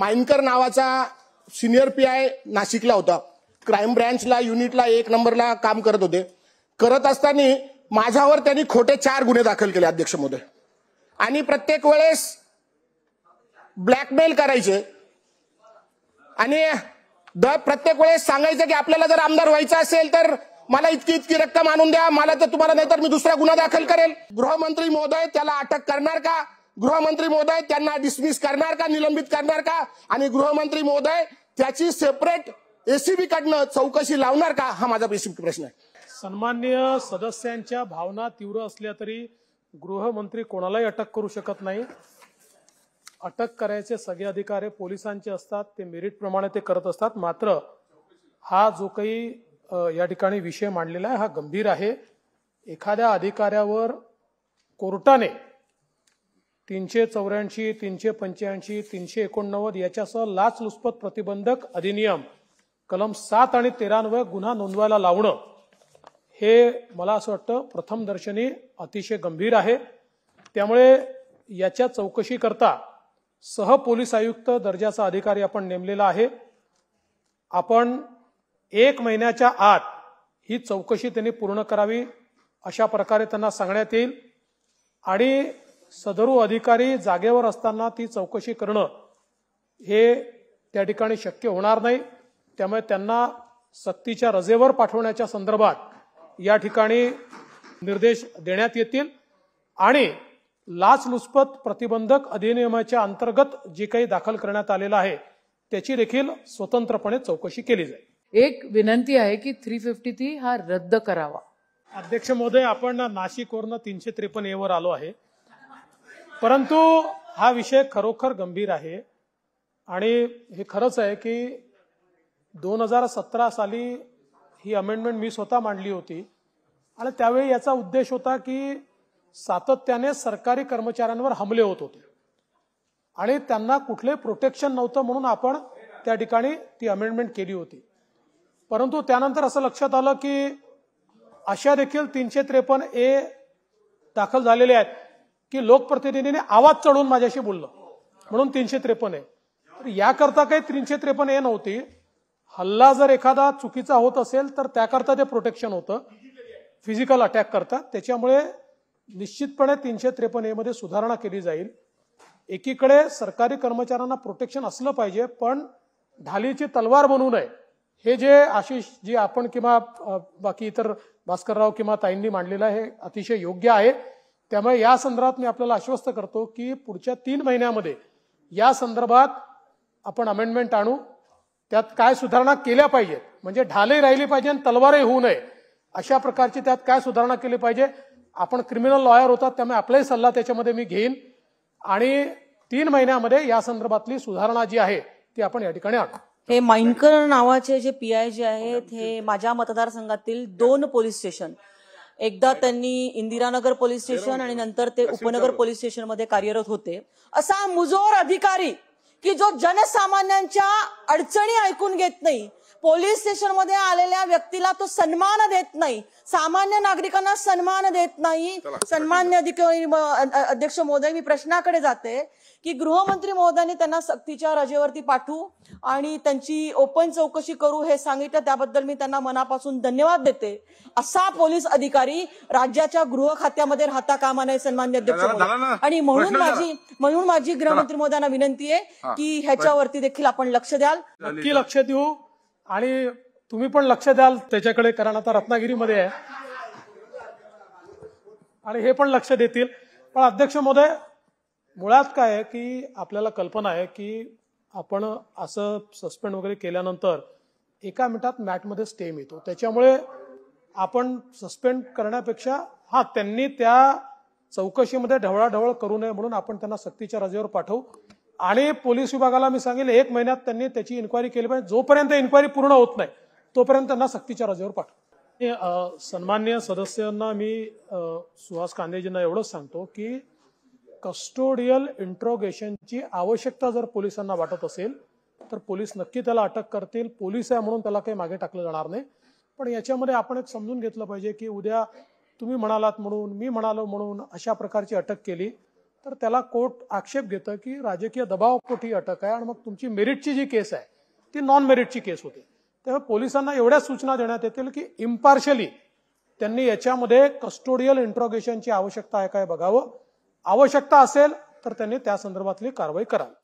माइनकर नावाचा senior P I नाशिकला होता क्राईम ब्रँचला युनिटला एक नंबरला काम करत होते करत असताना माझ्यावर त्यांनी खोटे चार गुन्हे दाखल केले अध्यक्ष मोदय आणि प्रत्येक वेळेस ब्लॅकमेल करायचे आणि दर प्रत्येक वेळेस सांगायचं की आपल्याला जर आमदार व्हायचं असेल तर मला इतकी इतकी रक्कम आणून द्या मला तर तुम्हाला नाही तर मी दुसरा गुन्हा दाखल करेल गृहमंत्री महोदय त्याला अटक करणार का गृहमंत्री मोदय त्यांना डिसमिस करणार का निलंबित करणार का आणि गृहमंत्री मोदय त्याची सेपरेट एसीबी काढणं चौकशी लावणार का हा माझा प्रश्न आहे सन्मान्य सदस्यांच्या भावना तीव्र असल्या तरी गृहमंत्री कोणालाही अटक करू शकत नाही अटक करायचे सगळे अधिकार हे पोलिसांचे असतात ते मेरिट प्रमाणे ते करत असतात मात्र हा जो काही या ठिकाणी विषय मांडलेला आहे हा गंभीर आहे एखाद्या अधिकाऱ्यावर कोर्टाने तीनशे चौऱ्याऐंशी तीनशे पंच्याऐंशी तीनशे एकोणनव्वद याच्यासह लाचलुचपत प्रतिबंधक अधिनियम कलम सात आणि तेरान्वय गुन्हा नोंदवायला लावणं हे मला असं वाटतं प्रथमदर्शनी अतिशय गंभीर आहे त्यामुळे याच्या चौकशीकरता सह पोलीस आयुक्त दर्जाचा अधिकारी आपण नेमलेला आहे आपण एक महिन्याच्या आत ही चौकशी त्यांनी पूर्ण करावी अशा प्रकारे त्यांना सांगण्यात येईल आणि सदरू अधिकारी जागेवर असताना ती चौकशी करणं हे त्या ठिकाणी शक्य होणार नाही त्यामुळे त्यांना सक्तीच्या रजेवर पाठवण्याच्या संदर्भात या ठिकाणी निर्देश देण्यात येतील आणि लाचलुचपत प्रतिबंधक अधिनियमाच्या अंतर्गत जे काही दाखल करण्यात आलेलं आहे त्याची देखील स्वतंत्रपणे चौकशी केली जाईल एक विनंती आहे की थ्री फिफ्टी थ्री हा रद्द करावा अध्यक्ष महोदय आपण नाशिकवरनं तीनशे त्रेपन्न एवर आलो आहे परंतु हा विषय खरोखर गंभीर आहे आणि हे खरंच आहे की दोन हजार सतरा साली ही अमेंडमेंट मी स्वतः मांडली होती आणि त्यावेळी याचा उद्देश होता की सातत्याने सरकारी कर्मचाऱ्यांवर हमले होत होते आणि त्यांना कुठले प्रोटेक्शन नव्हतं म्हणून आपण त्या ठिकाणी ती अमेंडमेंट केली होती परंतु त्यानंतर असं लक्षात आलं की अशा देखील तीनशे त्रेपन्न ए दाखल झालेले आहेत की लोकप्रतिनिधीने आवाज चढून माझ्याशी बोललं म्हणून तीनशे त्रेपन्न आहे तर याकरता काही तीनशे त्रेपन्न हे नव्हती हल्ला जर एखादा चुकीचा होत असेल तर त्याकरता ते प्रोटेक्शन होतं फिजिकल अटॅक करता त्याच्यामुळे निश्चितपणे तीनशे त्रेपन्न ए मध्ये सुधारणा केली जाईल एकीकडे सरकारी कर्मचाऱ्यांना प्रोटेक्शन असलं पाहिजे पण ढालीची तलवार बनू नये हे जे आशिष जी आपण किंवा बाकी इतर भास्करराव किंवा ताईंनी मांडलेलं हे अतिशय योग्य आहे त्यामुळे या संदर्भात मी आपल्याला आश्वस्त करतो की पुढच्या तीन महिन्यामध्ये या संदर्भात आपण अमेंडमेंट आणू त्यात काय सुधारणा केल्या पाहिजेत म्हणजे ढालही राहिली पाहिजे आणि तलवारही होऊ नये अशा प्रकारची त्यात काय सुधारणा केली पाहिजे आपण क्रिमिनल लॉयर होतात त्यामुळे आपलाही सल्ला त्याच्यामध्ये मी घेईन आणि तीन महिन्यामध्ये या संदर्भातली सुधारणा जी आहे ती आपण या ठिकाणी आणू हे माइनकर नावाचे जे पीआय जे आहेत हे हो, माझ्या मतदारसंघातील दोन पोलीस स्टेशन एकदा त्यांनी इंदिरानगर पोलीस स्टेशन आणि नंतर ते उपनगर पोलीस स्टेशनमध्ये कार्यरत होते असा मुजोर अधिकारी की जो जनसामान्यांच्या अडचणी ऐकून घेत नाही पोलीस स्टेशनमध्ये आलेल्या व्यक्तीला तो सन्मान देत नाही सामान्य नागरिकांना सन्मान देत नाही सन्मान्य अधिकारी अध्यक्ष मोदय मी प्रश्नाकडे जाते की गृहमंत्री महोदयांनी त्यांना सक्तीच्या रजेवरती पाठवू आणि त्यांची ओपन चौकशी करू हे सांगितलं त्याबद्दल मी त्यांना मनापासून धन्यवाद देते असा पोलीस अधिकारी राज्याच्या गृह खात्यामध्ये राहता कामा नये सन्मान्य अध्यक्ष आणि म्हणून माझी म्हणून माझी गृहमंत्री मोदयांना विनंती आहे की ह्याच्यावरती देखील आपण लक्ष द्याल नक्की लक्ष देऊ आणि तुम्ही पण लक्ष द्याल त्याच्याकडे कारण आता रत्नागिरीमध्ये आहे आणि हे पण लक्ष देतील पण अध्यक्ष महोदय मुळात काय आहे की आपल्याला कल्पना आहे की आपण असं सस्पेंड वगैरे केल्यानंतर एका मिनिटात मॅटमध्ये स्टेम येतो त्याच्यामुळे आपण सस्पेंड करण्यापेक्षा हा त्यांनी त्या चौकशीमध्ये ढवळाढवळ करू नये म्हणून आपण त्यांना सक्तीच्या रजेवर पाठवू आणि पोलीस विभागाला मी सांगेल एक महिन्यात त्यांनी त्याची इन्क्वायरी केली पाहिजे जोपर्यंत इन्क्वायरी पूर्ण होत नाही तोपर्यंत त्यांना सक्तीच्या रजेवर पाठव सन्मान्य सदस्यांना मी सुहास कांदेजींना एवढंच सांगतो की कस्टोडियल इंट्रोगेशनची आवश्यकता जर पोलिसांना वाटत असेल तर पोलीस नक्की त्याला अटक करतील पोलीस आहे म्हणून त्याला काही मागे टाकलं जाणार नाही पण याच्यामध्ये आपण एक समजून घेतलं पाहिजे की उद्या तुम्ही म्हणालात म्हणून मी म्हणालो म्हणून अशा प्रकारची अटक केली तर त्याला कोर्ट आक्षेप घेतं की राजकीय दबाव कोठी अटक आहे आणि मग तुमची मेरिटची जी केस आहे ती नॉन मेरिटची केस होती तेव्हा पोलिसांना एवढ्या सूचना देण्यात येतील की इम्पार्शली त्यांनी याच्यामध्ये कस्टोडियल इंट्रोगेशनची आवश्यकता आहे काय बघावं आवश्यकता असेल तर त्यांनी त्या संदर्भातली कारवाई करावी